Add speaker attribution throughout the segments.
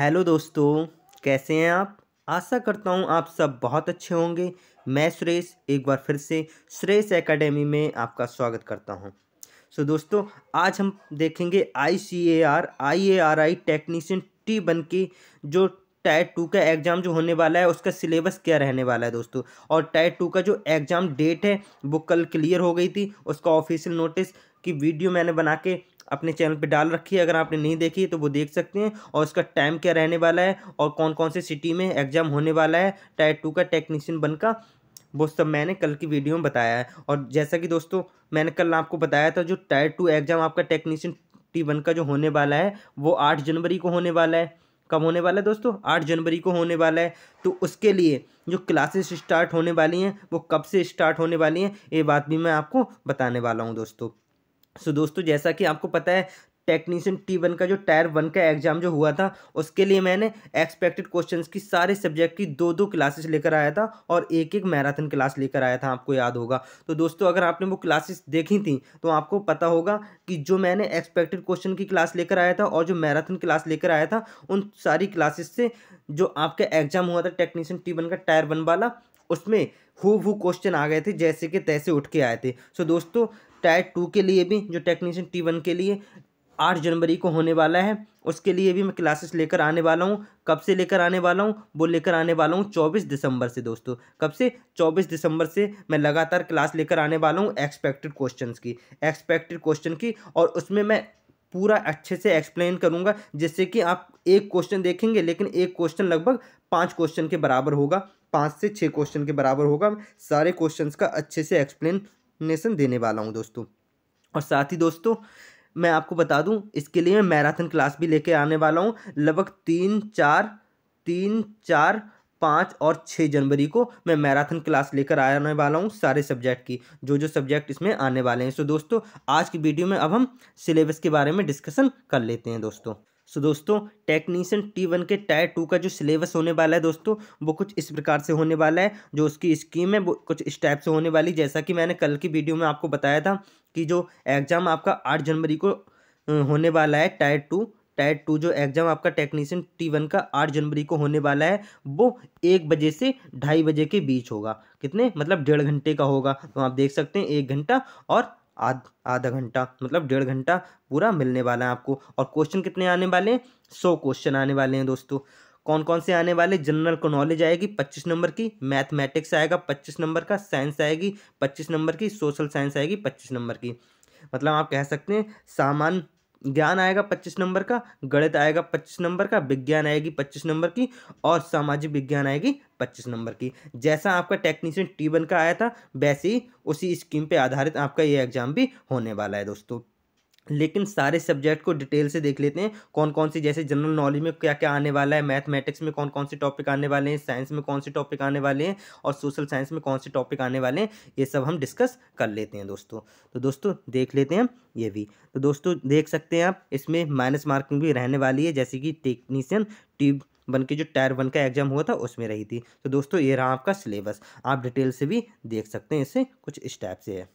Speaker 1: hello दोस्तों कैसे हैं आप आशा करता हूं आप सब बहुत अच्छे होंगे मैं सुरेश एक बार फिर से सुरेश एकेडमी में आपका स्वागत करता हूं सो so, दोस्तों आज हम देखेंगे I C A R I A R I technician T one के जो टायर टू का एग्ज़ाम जो होने वाला है उसका सिलेबस क्या रहने वाला है दोस्तों और टायर टू का जो एग्ज़ाम डेट है वो कल क्लियर हो गई थी उसका ऑफिशियल नोटिस की वीडियो मैंने बना के अपने चैनल पर डाल रखी है अगर आपने नहीं देखी है तो वो देख सकते हैं और उसका टाइम क्या रहने वाला है और कौन कौन से सिटी में एग्जाम होने वाला है टायर टू का टेक्नीशियन बन का वो सब मैंने कल की वीडियो में बताया है और जैसा कि दोस्तों मैंने कल आपको बताया था जो टायर टू एग्ज़ाम आपका टेक्नीशियन टी वन का जो होने वाला है वो आठ जनवरी को होने वाला है कब होने वाला है दोस्तों आठ जनवरी को होने वाला है तो उसके लिए जो क्लासेस स्टार्ट होने वाली हैं वो कब से स्टार्ट होने वाली हैं ये बात भी मैं आपको बताने वाला हूँ दोस्तों सो दोस्तों जैसा कि आपको पता है टेक्नीशियन टी वन का जो टायर वन का एग्जाम जो हुआ था उसके लिए मैंने एक्सपेक्टेड क्वेश्चंस की सारे सब्जेक्ट की दो दो क्लासेस लेकर आया था और एक एक मैराथन क्लास लेकर आया था आपको याद होगा तो दोस्तों अगर आपने वो क्लासेस देखी थी तो आपको पता होगा कि जो मैंने एक्सपेक्टेड क्वेश्चन की क्लास लेकर आया था और जो मैराथन क्लास लेकर आया था उन सारी क्लासेस से जो आपका एग्जाम हुआ था टेक्नीशियन टी वन का टायर वन वाला उसमें हु हु क्वेश्चन आ गए थे जैसे कि तैसे उठ के आए थे सो दोस्तों टायर टू के लिए भी जो टेक्नीशियन टी वन के लिए आठ जनवरी को होने वाला है उसके लिए भी मैं क्लासेस लेकर आने वाला हूँ कब से लेकर आने वाला हूँ वो लेकर आने वाला हूँ चौबीस दिसंबर से दोस्तों कब से चौबीस दिसंबर से मैं लगातार क्लास लेकर आने वाला हूँ एक्सपेक्टेड क्वेश्चन की एक्सपेक्टेड क्वेश्चन की और उसमें मैं पूरा अच्छे से एक्सप्लेन करूँगा जिससे कि आप एक क्वेश्चन देखेंगे लेकिन एक क्वेश्चन लगभग पाँच क्वेश्चन के बराबर होगा पाँच से छः क्वेश्चन के बराबर होगा सारे क्वेश्चंस का अच्छे से एक्सप्लेन नेशन देने वाला हूँ दोस्तों और साथ ही दोस्तों मैं आपको बता दूँ इसके लिए मैं मैराथन क्लास भी लेके आने वाला हूँ लगभग तीन चार तीन चार पाँच और छः जनवरी को मैं मैराथन क्लास लेकर आने वाला हूँ सारे सब्जेक्ट की जो जो सब्जेक्ट इसमें आने वाले हैं सो दोस्तों आज की वीडियो में अब हम सिलेबस के बारे में डिस्कशन कर लेते हैं दोस्तों सो दोस्तों टेक्नीशियन टी वन के टायर टू का जो सिलेबस होने वाला है दोस्तों वो कुछ इस प्रकार से होने वाला है जो उसकी स्कीम है वो कुछ इस टाइप से होने वाली जैसा कि मैंने कल की वीडियो में आपको बताया था कि जो एग्ज़ाम आपका आठ जनवरी को होने वाला है टायर टू टायर टू जो एग्ज़ाम आपका टेक्नीशियन टी वन का आठ जनवरी को होने वाला है वो एक बजे से ढाई बजे के बीच होगा कितने मतलब डेढ़ घंटे का होगा तो आप देख सकते हैं एक घंटा और आध आधा घंटा मतलब डेढ़ घंटा पूरा मिलने वाला है आपको और क्वेश्चन कितने आने वाले हैं सौ क्वेश्चन आने वाले हैं दोस्तों कौन कौन से आने वाले जनरल को नॉलेज आएगी पच्चीस नंबर की मैथमेटिक्स आएगा पच्चीस नंबर का साइंस आएगी पच्चीस नंबर की सोशल साइंस आएगी पच्चीस नंबर की मतलब आप कह सकते हैं सामान्य ज्ञान आएगा पच्चीस नंबर का गणित आएगा पच्चीस नंबर का विज्ञान आएगी पच्चीस नंबर की और सामाजिक विज्ञान आएगी पच्चीस नंबर की जैसा आपका टेक्नीशियन टी वन का आया था वैसे ही उसी स्कीम पे आधारित आपका ये एग्जाम भी होने वाला है दोस्तों लेकिन सारे सब्जेक्ट को डिटेल से देख लेते हैं कौन कौन सी जैसे जनरल नॉलेज में क्या क्या आने वाला है मैथमेटिक्स में कौन कौन से टॉपिक आने वाले हैं साइंस में कौन से टॉपिक आने वाले हैं और सोशल साइंस में कौन से टॉपिक आने वाले हैं ये सब हम डिस्कस कर लेते हैं दोस्तों तो दोस्तों देख लेते हैं ये भी तो दोस्तों देख सकते हैं आप इसमें माइनस मार्किंग भी रहने वाली है जैसे कि टेक्नीशियन ट्यूब वन के जो टायर वन का एग्जाम हुआ था उसमें रही थी तो दोस्तों ये रहा आपका सिलेबस आप डिटेल से भी देख सकते हैं इसे कुछ स्टेप से है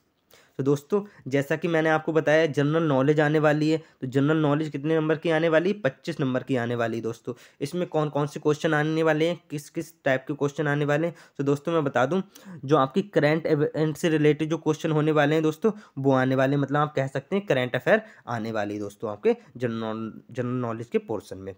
Speaker 1: तो दोस्तों जैसा कि मैंने आपको बताया जनरल नॉलेज आने वाली है तो जनरल नॉलेज कितने नंबर की आने वाली है पच्चीस नंबर की आने वाली है दोस्तों इसमें कौन कौन से क्वेश्चन आने वाले हैं किस किस टाइप के क्वेश्चन आने वाले हैं तो दोस्तों मैं बता दूँ जो आपकी करेंट इवेंट से रिलेटेड जो क्वेश्चन होने वाले हैं दोस्तों वो आने वाले मतलब आप कह सकते हैं करेंट अफेयर आने वाली दोस्तों आपके जनरल जनरल नॉलेज के पोर्सन में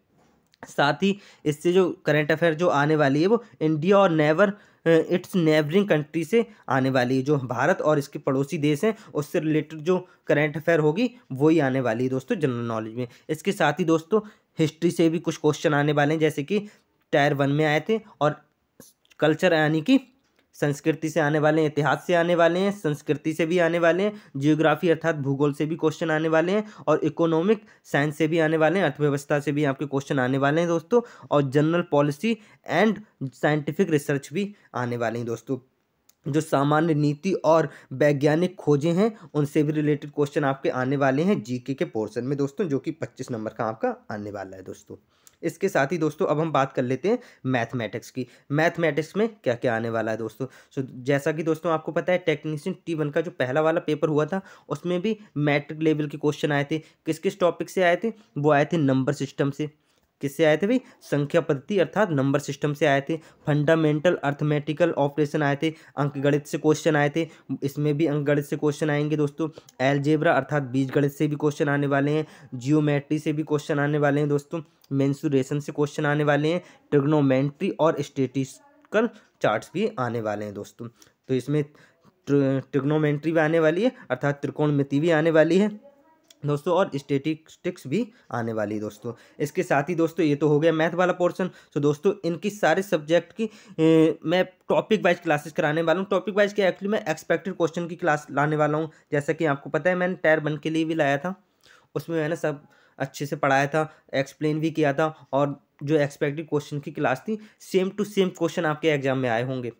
Speaker 1: साथ ही इससे जो करेंट अफेयर जो आने वाली है वो इंडिया और नेवर इट्स नेबरिंग कंट्री से आने वाली है जो भारत और इसके पड़ोसी देश हैं उससे रिलेटेड जो करेंट अफेयर होगी वही आने वाली है दोस्तों जनरल नॉलेज में इसके साथ ही दोस्तों हिस्ट्री से भी कुछ क्वेश्चन आने वाले हैं जैसे कि टायर वन में आए थे और कल्चर यानी कि संस्कृति से आने वाले हैं इतिहास से आने वाले हैं संस्कृति से भी आने वाले हैं जियोग्राफी अर्थात भूगोल से भी क्वेश्चन आने वाले हैं और इकोनॉमिक साइंस से भी आने वाले हैं अर्थव्यवस्था से भी आपके क्वेश्चन आने वाले हैं दोस्तों और general policy and scientific research भी आने वाले हैं दोस्तों जो सामान्य नीति और वैज्ञानिक खोजें हैं उनसे भी रिलेटेड क्वेश्चन आपके आने वाले हैं जीके के पोर्शन में दोस्तों जो कि 25 नंबर का आपका आने वाला है दोस्तों इसके साथ ही दोस्तों अब हम बात कर लेते हैं मैथमेटिक्स की मैथमेटिक्स में क्या क्या आने वाला है दोस्तों सो जैसा कि दोस्तों आपको पता है टेक्नीशियन टी वन का जो पहला वाला पेपर हुआ था उसमें भी मैट्रिक लेवल के क्वेश्चन आए थे किस किस टॉपिक से आए थे वो आए थे नंबर सिस्टम से किससे आए थे भाई संख्या पद्धति अर्थात नंबर सिस्टम से आए थे फंडामेंटल अर्थमेटिकल ऑपरेशन आए थे अंकगणित से क्वेश्चन आए थे इसमें भी अंकगणित से क्वेश्चन आएंगे दोस्तों एलजेब्रा अर्थात बीजगणित से भी क्वेश्चन आने वाले हैं जियोमेट्री से भी क्वेश्चन आने वाले हैं दोस्तों मैंसुरेशन से क्वेश्चन आने वाले हैं ट्रिग्नोमेंट्री और स्टेटिस्टिकल चार्ट भी आने वाले हैं दोस्तों तो इसमें ट्रिग्नोमेंट्री भी आने वाली है अर्थात त्रिकोण भी आने वाली है दोस्तों और स्टेटिस्टिक्स भी आने वाली दोस्तों इसके साथ ही दोस्तों ये तो हो गया मैथ वाला पोर्शन तो दोस्तों इनकी सारे सब्जेक्ट की ए, मैं टॉपिक वाइज क्लासेस कराने वाला हूँ टॉपिक वाइज के एक्चुअली मैं एक्सपेक्टेड क्वेश्चन की क्लास लाने वाला हूँ जैसा कि आपको पता है मैंने टायर बन के लिए भी लाया था उसमें मैंने सब अच्छे से पढ़ाया था एक्सप्लेन भी किया था और जो एक्सपेक्टेड क्वेश्चन की क्लास थी सेम टू सेम क्वेश्चन आपके एग्जाम में आए होंगे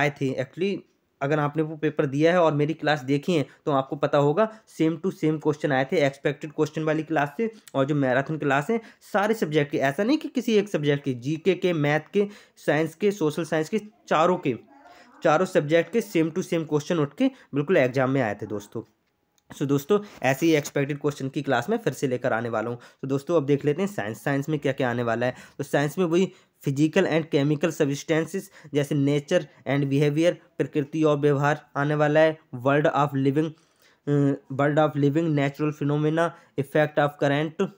Speaker 1: आए थे एक्चुअली अगर आपने वो पेपर दिया है और मेरी क्लास देखी है तो आपको पता होगा सेम टू सेम क्वेश्चन आए थे एक्सपेक्टेड क्वेश्चन वाली क्लास से और जो मैराथन क्लास है सारे सब्जेक्ट के ऐसा नहीं कि किसी एक सब्जेक्ट के जीके के मैथ के साइंस के सोशल साइंस के चारों के चारों सब्जेक्ट के सेम टू सेम क्वेश्चन उठ के बिल्कुल एग्जाम में आए थे दोस्तों सो so, दोस्तों ऐसे ही एक्सपेक्टेड क्वेश्चन की क्लास में फिर से लेकर आने वाला हूँ तो so, दोस्तों अब देख लेते हैं साइंस साइंस में क्या क्या आने वाला है तो साइंस में वही फिजिकल एंड केमिकल सबिस्टेंसेस जैसे नेचर एंड बिहेवियर प्रकृति और व्यवहार आने वाला है world of living world of living natural phenomena effect of current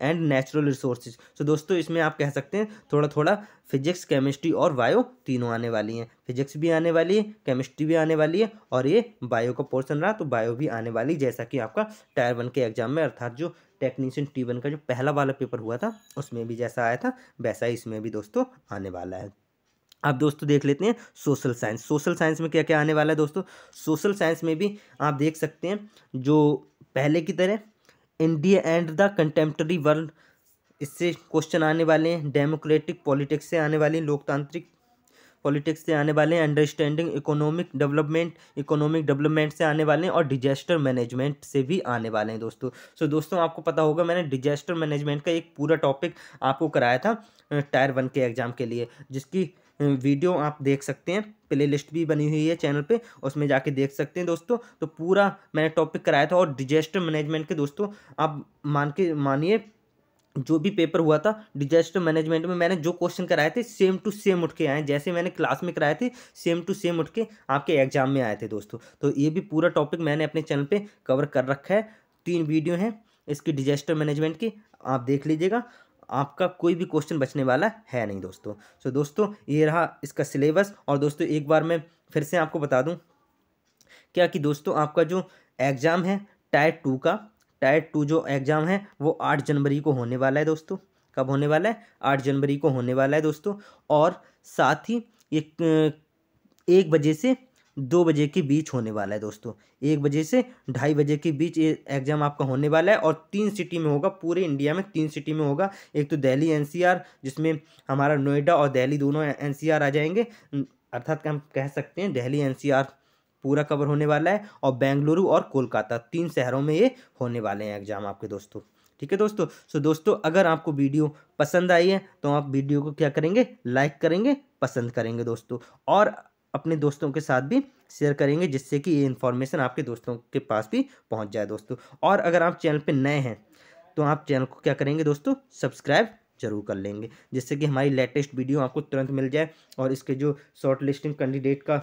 Speaker 1: and natural resources so दोस्तों इसमें आप कह सकते हैं थोड़ा थोड़ा फिजिक्स केमिस्ट्री और बायो तीनों आने वाली हैं फिजिक्स भी आने वाली है केमिस्ट्री भी आने वाली है और ये बायो का पोर्सन रहा तो बायो भी आने वाली जैसा कि आपका टायर वन के एग्जाम में अर्थात जो टेक्नीशियन टी वन का जो पहला वाला पेपर हुआ था उसमें भी जैसा आया था वैसा ही इसमें भी दोस्तों आने वाला है अब दोस्तों देख लेते हैं सोशल साइंस सोशल साइंस में क्या क्या आने वाला है दोस्तों सोशल साइंस में भी आप देख सकते हैं जो पहले की तरह India and the contemporary world इससे क्वेश्चन आने वाले हैं डेमोक्रेटिक पॉलिटिक्स से आने वाले हैं लोकतांत्रिक पॉलिटिक्स से आने वाले हैं understanding economic development economic development से आने वाले हैं और डिजास्टर मैनेजमेंट से भी आने वाले हैं दोस्तों सो so, दोस्तों आपको पता होगा मैंने डिजास्टर मैनेजमेंट का एक पूरा टॉपिक आपको कराया था टायर वन के एग्जाम के लिए जिसकी वीडियो आप देख सकते हैं प्ले लिस्ट भी बनी हुई है चैनल पे उसमें जाके देख सकते हैं दोस्तों तो पूरा मैंने टॉपिक कराया था और डिजास्टर मैनेजमेंट के दोस्तों आप मान के मानिए जो भी पेपर हुआ था डिजास्टर मैनेजमेंट में मैंने जो क्वेश्चन कराए थे सेम टू सेम उठ के आए जैसे मैंने क्लास में कराए थे सेम टू सेम उठ के आपके एग्जाम में आए थे दोस्तों तो ये भी पूरा टॉपिक मैंने अपने चैनल पे कवर कर रखा है तीन वीडियो हैं इसकी डिजास्टर मैनेजमेंट की आप देख लीजिएगा आपका कोई भी क्वेश्चन बचने वाला है नहीं दोस्तों सो दोस्तों ये रहा इसका सिलेबस और दोस्तों एक बार मैं फिर से आपको बता दूँ क्या कि दोस्तों आपका जो एग्ज़ाम है टायर टू का टायर टू जो एग्ज़ाम है वो आठ जनवरी को होने वाला है दोस्तों कब होने वाला है आठ जनवरी को होने वाला है दोस्तों और साथ ही एक एक बजे से दो बजे के बीच होने वाला है दोस्तों एक बजे से ढाई बजे के बीच ये एग्ज़ाम आपका होने वाला है और तीन सिटी में होगा पूरे इंडिया में तीन सिटी में होगा एक तो दिल्ली एनसीआर जिसमें हमारा नोएडा और दिल्ली दोनों एनसीआर आ जाएंगे अर्थात हम कह सकते हैं दिल्ली एनसीआर पूरा कवर होने वाला है और बेंगलुरु और कोलकाता तीन शहरों में ये होने वाले हैं एग्जाम आपके दोस्तों ठीक है दोस्तों सो दोस्तों अगर आपको वीडियो पसंद आई है तो आप वीडियो को क्या करेंगे लाइक करेंगे पसंद करेंगे दोस्तों और अपने दोस्तों के साथ भी शेयर करेंगे जिससे कि ये इन्फॉर्मेशन आपके दोस्तों के पास भी पहुंच जाए दोस्तों और अगर आप चैनल पे नए हैं तो आप चैनल को क्या करेंगे दोस्तों सब्सक्राइब जरूर कर लेंगे जिससे कि हमारी लेटेस्ट वीडियो आपको तुरंत मिल जाए और इसके जो शॉर्ट लिस्टिंग कैंडिडेट का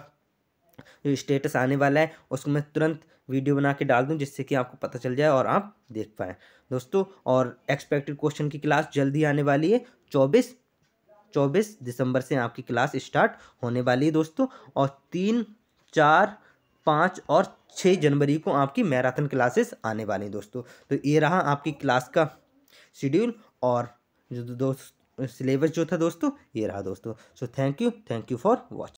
Speaker 1: स्टेटस आने वाला है उसको मैं तुरंत वीडियो बना के डाल दूँ जिससे कि आपको पता चल जाए और आप देख पाएँ दोस्तों और एक्सपेक्टेड क्वेश्चन की क्लास जल्दी आने वाली है चौबीस चौबीस दिसंबर से आपकी क्लास स्टार्ट होने वाली है दोस्तों और तीन चार पाँच और छः जनवरी को आपकी मैराथन क्लासेस आने वाली हैं दोस्तों तो ये रहा आपकी क्लास का शेड्यूल और जो दोस्त सिलेबस जो था दोस्तों ये रहा दोस्तों so thank you thank you for watching